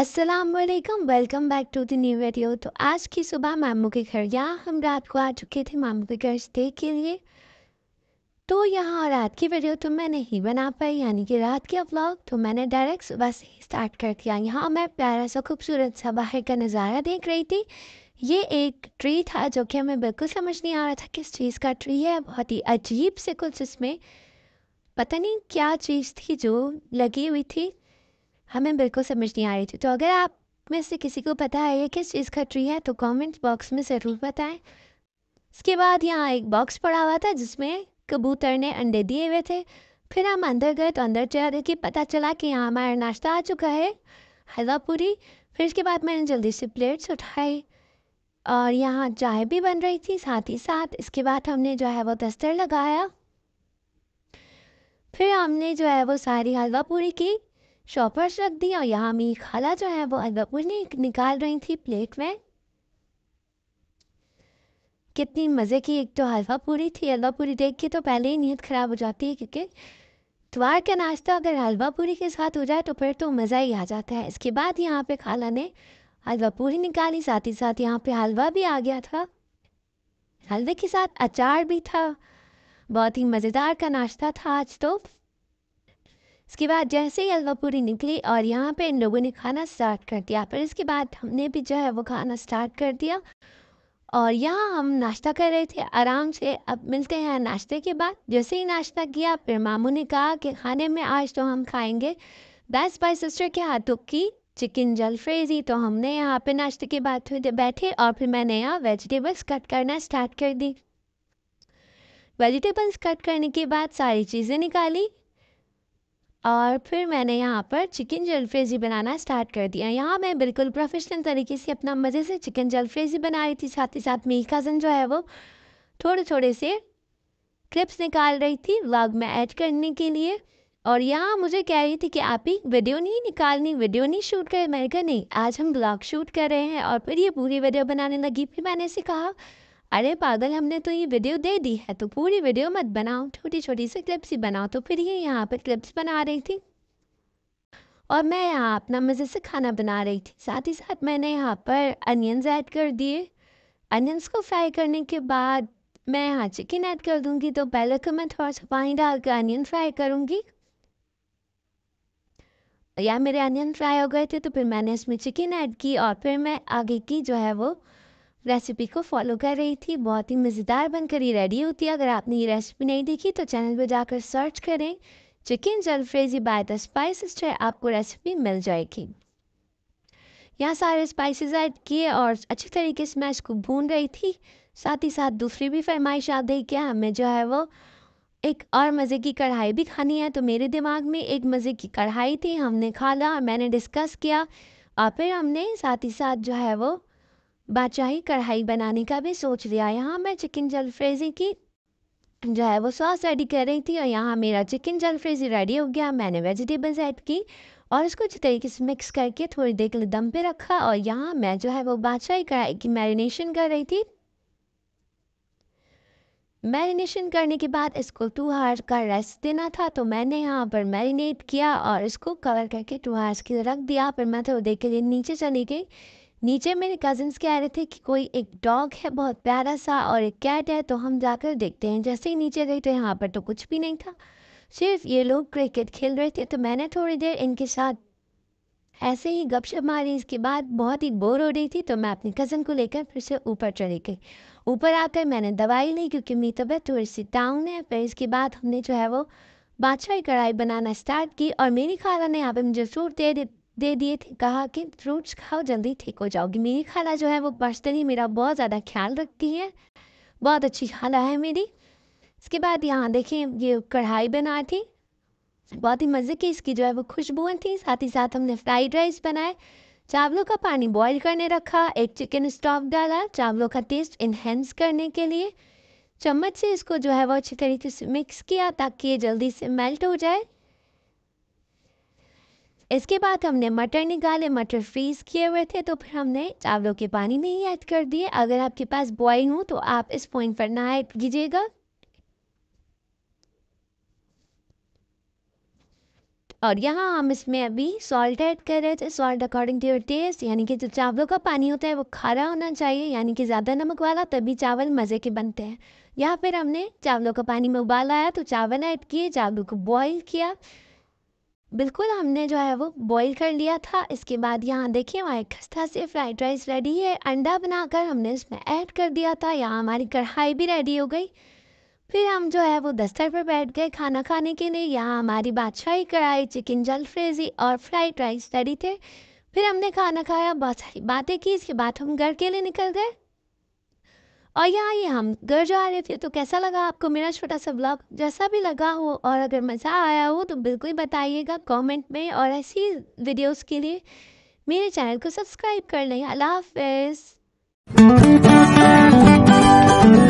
Aslam welcome back to the new video तो आज की सुबह मामू के घर यहाँ हम रात को आ चुके थे मामू के घर स्टे के लिए तो यहाँ रात की वीडियो तो मैं नहीं बना पाई यानी कि रात का व्लॉग तो मैंने डायरेक्ट सुबह से ही स्टार्ट कर दिया यहाँ मैं प्यारा सा खूबसूरत सा बाहर का नज़ारा देख रही थी ये एक ट्री था जो कि हमें बिल्कुल समझ नहीं आ रहा था किस चीज़ का ट्री है बहुत ही अजीब से कुछ इसमें पता नहीं क्या चीज़ थी जो लगी हुई थी हमें बिल्कुल समझ नहीं आ रही थी तो अगर आप में से किसी को पता है ये किस चीज़ का ट्री है तो कमेंट बॉक्स में ज़रूर बताएं इसके बाद यहाँ एक बॉक्स पड़ा हुआ था जिसमें कबूतर ने अंडे दिए हुए थे फिर हम अंदर गए तो अंदर चला देखिए पता चला कि यहाँ हमारा नाश्ता आ चुका है हलवा पूरी फिर इसके बाद मैंने जल्दी से प्लेट्स उठाए और यहाँ चाय भी बन रही थी साथ ही साथ इसके बाद हमने जो है वो दस्तर लगाया फिर हमने जो है वो सारी हलवा पूरी की शॉपर्स रख दी और यहाँ मेरी खाला जो है वो अलबपुर निकाल रही थी प्लेट में कितनी मज़े की एक तो हलवा पूरी थी हलवा पूरी देख के तो पहले ही नीयत ख़राब हो जाती है क्योंकि त्वार का नाश्ता अगर हलवा पूरी के साथ हो जाए तो फिर तो मज़ा ही आ जाता है इसके बाद यहाँ पे खाला ने हलवा पूरी निकाली साथ ही साथ यहाँ पे हलवा भी आ गया था हलवे के साथ अचार भी था बहुत ही मज़ेदार का नाश्ता था आज तो इसके बाद जैसे ही हलवा पूरी निकली और यहाँ पे इन लोगों ने खाना स्टार्ट कर दिया पर इसके बाद हमने भी जो है वो खाना स्टार्ट कर दिया और यहाँ हम नाश्ता कर रहे थे आराम से अब मिलते हैं नाश्ते के बाद जैसे ही नाश्ता किया फिर मामू ने कहा कि खाने में आज तो हम खाएंगे बेस्ट बाई सिस्टर के हाथों की चिकन जल फ्रेजी तो हमने यहाँ पे नाश्ते के बाद थोड़ी बैठे और फिर मैंने यहाँ वेजिटेबल्स कट करना स्टार्ट कर दी वेजिटेबल्स कट करने के बाद सारी चीज़ें निकाली और फिर मैंने यहाँ पर चिकन जलफ्रेजी बनाना स्टार्ट कर दिया यहाँ मैं बिल्कुल प्रोफेशनल तरीके से अपना मज़े से चिकन जलफ्रेजी बना रही थी साथ ही साथ मेरी कज़न जो है वो थोड़े थोड़े से क्लिप्स निकाल रही थी व्लॉग में ऐड करने के लिए और यहाँ मुझे कह रही थी कि आप ही वीडियो नहीं निकालनी वीडियो नहीं शूट कर मैंने कहा नहीं आज हम ब्लॉग शूट कर रहे हैं और फिर ये पूरी वीडियो बनाने लगी फिर मैंने इसे कहा अरे पागल हमने तो ये वीडियो दे दी है तो पूरी वीडियो मत बनाओ छोटी छोटी सी क्लिप्स ही बनाओ तो फिर ये यहाँ पर क्लिप्स बना रही थी और मैं यहाँ अपना मज़े से खाना बना रही थी साथ ही साथ मैंने यहाँ पर अनियंस ऐड कर दिए अनियंस को फ्राई करने के बाद मैं यहाँ चिकन ऐड कर दूँगी तो पहले तो मैं थोड़ा सा पानी डाल कर अनियन फ्राई करूँगी या मेरे अनियन फ्राई हो गए थे तो फिर मैंने इसमें चिकन ऐड की और फिर मैं आगे की जो है वो रेसिपी को फॉलो कर रही थी बहुत ही मज़ेदार बनकर ये रेडी होती है अगर आपने ये रेसिपी नहीं देखी तो चैनल पर जाकर सर्च करें chicken jalfrezi by the spice sister आपको रेसिपी मिल जाएगी यहाँ सारे स्पाइसेस ऐड किए और अच्छे तरीके से मैं इसको भून रही थी साथ ही साथ दूसरी भी फरमाइश आ गई क्या हमें जो है वो एक और मज़े की कढ़ाई भी खानी है तो मेरे दिमाग में एक मज़े की कढ़ाई थी हमने खा ला मैंने डिस्कस किया और फिर हमने साथ ही साथ जो है वो बादशाही कढ़ाई बनाने का भी सोच लिया यहाँ मैं चिकन जल फ्रेजी की जो है वो सॉस रेडी कर रही थी और यहाँ मेरा चिकन जल फ्रेजी रेडी हो गया मैंने वेजिटेबल्स ऐड की और इसको अच्छी तरीके से मिक्स करके थोड़ी देर के लिए दम पे रखा और यहाँ मैं जो है वो बादशाही कढ़ाई की मैरिनेशन कर रही थी मैरिनेशन करने के बाद इसको टू हार्स का रेस्ट देना था तो मैंने यहाँ पर मैरिनेट किया और इसको कवर करके टू हार्स के लिए रख दिया फिर मैं थोड़ी देर के लिए नीचे चली गई नीचे मेरे कजिन्स कह रहे थे कि कोई एक डॉग है बहुत प्यारा सा और एक कैट है तो हम जाकर देखते हैं जैसे ही नीचे गई तो यहाँ पर तो कुछ भी नहीं था सिर्फ ये लोग क्रिकेट खेल रहे थे तो मैंने थोड़ी देर इनके साथ ऐसे ही गपशप मारी इसके बाद बहुत ही बोर हो रही थी तो मैं अपनी कज़न को लेकर फिर से ऊपर चढ़ी गई ऊपर आकर मैंने दवाई ली क्योंकि मेरी तबीयत थोड़ी सी डाउन है फिर इसके बाद हमने जो है वो बादशाही कढ़ाई बनाना स्टार्ट की और मेरी खाला ने यहाँ पे मुझे सूट दे दी दे दिए थे कहा कि फ्रूट्स खाओ जल्दी ठीक हो जाओगी मेरी खाला जो है वो पर्सनली मेरा बहुत ज़्यादा ख्याल रखती है बहुत अच्छी खाला है मेरी इसके बाद यहाँ देखें ये कढ़ाई बना थी बहुत ही मज़े की इसकी जो है वो खुशबू थी साथ ही साथ हमने फ्राइड राइस बनाए चावलों का पानी बॉईल करने रखा एक चिकन स्टॉक डाला चावलों का टेस्ट इन्हेंस करने के लिए चम्मच से इसको जो है वो अच्छी तरीके से मिक्स किया ताकि ये जल्दी से मेल्ट हो जाए इसके बाद हमने मटर निकाले मटर फ्रीज़ किए हुए थे तो फिर हमने चावलों के पानी में ही ऐड कर दिए अगर आपके पास बॉइल हो तो आप इस पॉइंट पर ना ऐड कीजिएगा और यहाँ हम इसमें अभी सॉल्ट ऐड कर रहे थे salt according to your taste यानी कि जो चावलों का पानी होता है वो खारा होना चाहिए यानी कि ज़्यादा नमक वाला तभी चावल मज़े के बनते हैं यहाँ पर हमने चावलों का पानी में उबाला आया तो चावल ऐड किए चावलों को बॉईल किया बिल्कुल हमने जो है वो बॉईल कर लिया था इसके बाद यहाँ देखिए हमारे खस्ता से फ्राइड राइस रेडी है अंडा बनाकर हमने इसमें ऐड कर दिया था यहाँ हमारी कढ़ाई भी रेडी हो गई फिर हम जो है वो दस्तर पर बैठ गए खाना खाने के लिए यहाँ हमारी बादशाही कढ़ाई चिकन जल फ्रेजी और फ्राइड राइस रेडी थे फिर हमने खाना खाया बहुत सारी बातें की इसके बाद हम घर के लिए निकल गए और यहाँ ये हम घर जा रहे थे तो कैसा लगा आपको मेरा छोटा सा ब्लॉग जैसा भी लगा हो और अगर मज़ा आया हो तो बिल्कुल बताइएगा कमेंट में और ऐसी वीडियोस के लिए मेरे चैनल को सब्सक्राइब कर लें अल्लाह हाफ